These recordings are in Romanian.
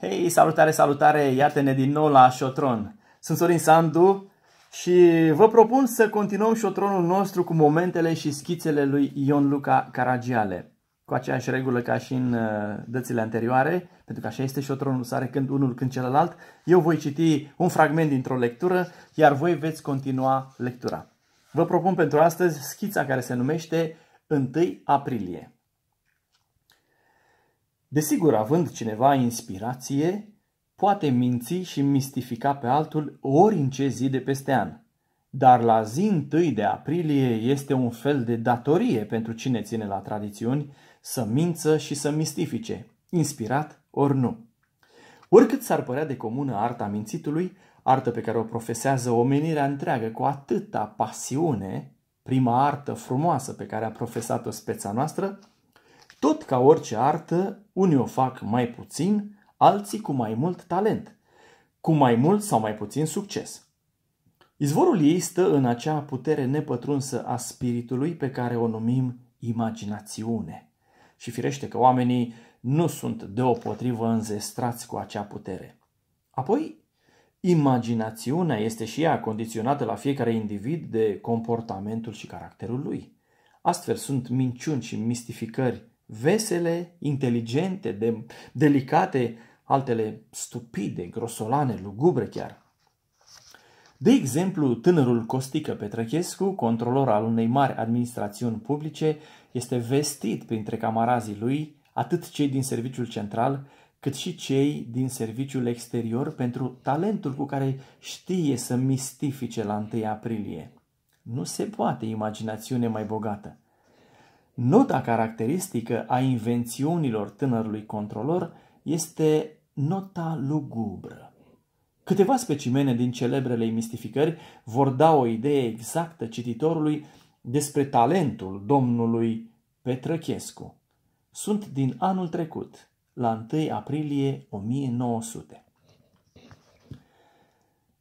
Hei, salutare, salutare! Iată-ne din nou la Șotron. Sunt Sorin Sandu și vă propun să continuăm șotronul nostru cu momentele și schițele lui Ion Luca Caragiale. Cu aceeași regulă ca și în uh, dățile anterioare, pentru că așa este șotronul, sare când unul când celălalt, eu voi citi un fragment dintr-o lectură, iar voi veți continua lectura. Vă propun pentru astăzi schița care se numește 1 aprilie. Desigur, având cineva inspirație, poate minți și mistifica pe altul ori în ce zi de peste an. Dar la zi întâi de aprilie este un fel de datorie pentru cine ține la tradițiuni să mință și să mistifice, inspirat ori nu. Oricât s-ar părea de comună arta mințitului, artă pe care o profesează omenirea întreagă cu atâta pasiune, prima artă frumoasă pe care a profesat-o speța noastră, tot ca orice artă, unii o fac mai puțin, alții cu mai mult talent, cu mai mult sau mai puțin succes. Izvorul ei stă în acea putere nepătrunsă a spiritului pe care o numim imaginațiune. Și firește că oamenii nu sunt deopotrivă înzestrați cu acea putere. Apoi, imaginațiunea este și ea condiționată la fiecare individ de comportamentul și caracterul lui. Astfel sunt minciuni și mistificări vesele, inteligente, de, delicate, altele stupide, grosolane, lugubre chiar. De exemplu, tânărul Costică Petrăchescu, controlor al unei mari administrațiuni publice, este vestit printre camarazii lui, atât cei din serviciul central, cât și cei din serviciul exterior pentru talentul cu care știe să mistifice la 1 aprilie. Nu se poate imaginațiune mai bogată. Nota caracteristică a invențiunilor tânărului controlor este nota lugubră. Câteva specimene din celebrele mistificări vor da o idee exactă cititorului despre talentul domnului Petrăchescu. Sunt din anul trecut, la 1 aprilie 1900.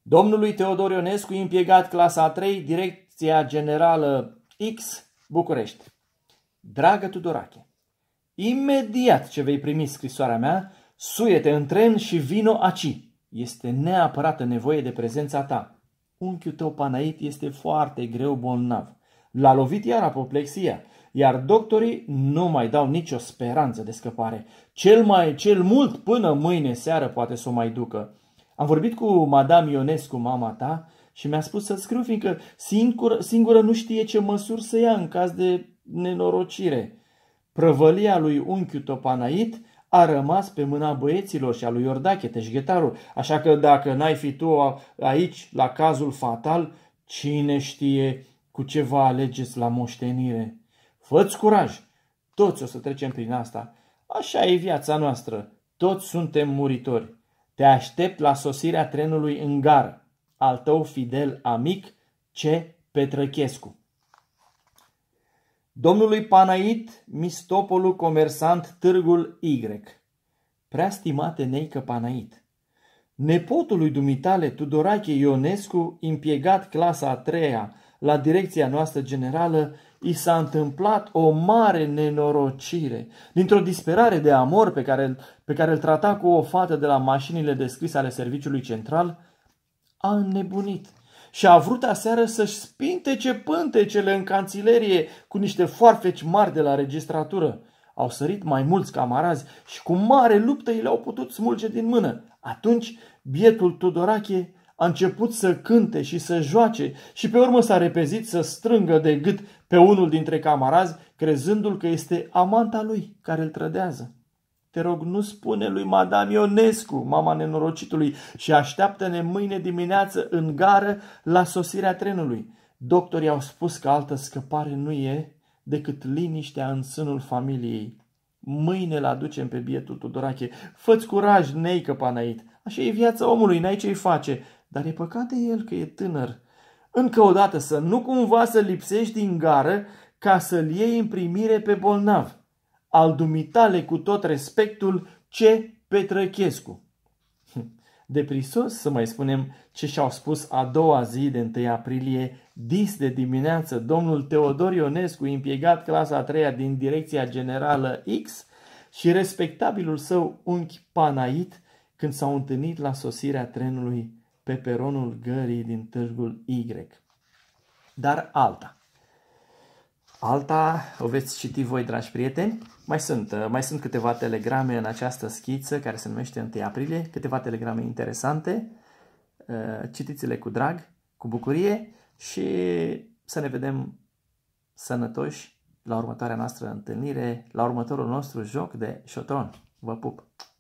Domnului Teodor Ionescu, impiegat clasa a 3, Direcția Generală X, București. Dragă Tudorache, imediat ce vei primi scrisoarea mea, suie-te în tren și vino aci. Este neapărată nevoie de prezența ta. Unchiul tău Panait este foarte greu bolnav. L-a lovit iar apoplexia, iar doctorii nu mai dau nicio speranță de scăpare. Cel mai, cel mult până mâine seară poate să o mai ducă. Am vorbit cu Madame Ionescu, mama ta, și mi-a spus să scriu, fiindcă singur, singură nu știe ce măsuri să ia în caz de nenorocire. Prăvălia lui Unchiu Topanait a rămas pe mâna băieților și a lui Iordache, teșghetarul, așa că dacă n-ai fi tu aici la cazul fatal, cine știe cu ce va alegeți la moștenire. Fă-ți curaj! Toți o să trecem prin asta. Așa e viața noastră. Toți suntem muritori. Te aștept la sosirea trenului în gară. Al tău fidel amic, C. Petrăchescu. Domnului Panait, mistopolul comersant târgul Y. Prea stimate neică Panait, nepotului dumitale Tudorache Ionescu, impiegat clasa a treia la direcția noastră generală, i s-a întâmplat o mare nenorocire. Dintr-o disperare de amor pe care, pe care îl trata cu o fată de la mașinile de scris ale serviciului central, a înnebunit – și a vrut aseară să-și spintece pântecele în canțilerie cu niște foarfeci mari de la registratură. Au sărit mai mulți camarazi și cu mare luptă i le-au putut smulge din mână. Atunci, bietul Tudorache a început să cânte și să joace și pe urmă s-a repezit să strângă de gât pe unul dintre camarazi, crezându-l că este amanta lui care îl trădează. Te rog, nu spune lui Madame Ionescu, mama nenorocitului, și așteaptă-ne mâine dimineață în gară la sosirea trenului. Doctorii au spus că altă scăpare nu e decât liniștea în sânul familiei. Mâine l aducem pe bietul Tudorache. Fă-ți curaj, neică panait. Așa e viața omului, n-ai ce-i face. Dar e păcat de el că e tânăr. Încă o dată să nu cumva să lipsești din gară ca să-l iei în primire pe bolnav al dumitale cu tot respectul ce Petrăchescu. De prisos să mai spunem ce și-au spus a doua zi de 1 aprilie, dis de dimineață, domnul Teodor Ionescu, impiegat clasa a treia din Direcția Generală X și respectabilul său unchi Panait când s-au întâlnit la sosirea trenului pe peronul gării din târgul Y. Dar alta. Alta o veți citi voi, dragi prieteni. Mai sunt, uh, mai sunt câteva telegrame în această schiță care se numește 1 aprilie, câteva telegrame interesante. Uh, citiți-le cu drag, cu bucurie și să ne vedem sănătoși la următoarea noastră întâlnire, la următorul nostru joc de șotron. Vă pup!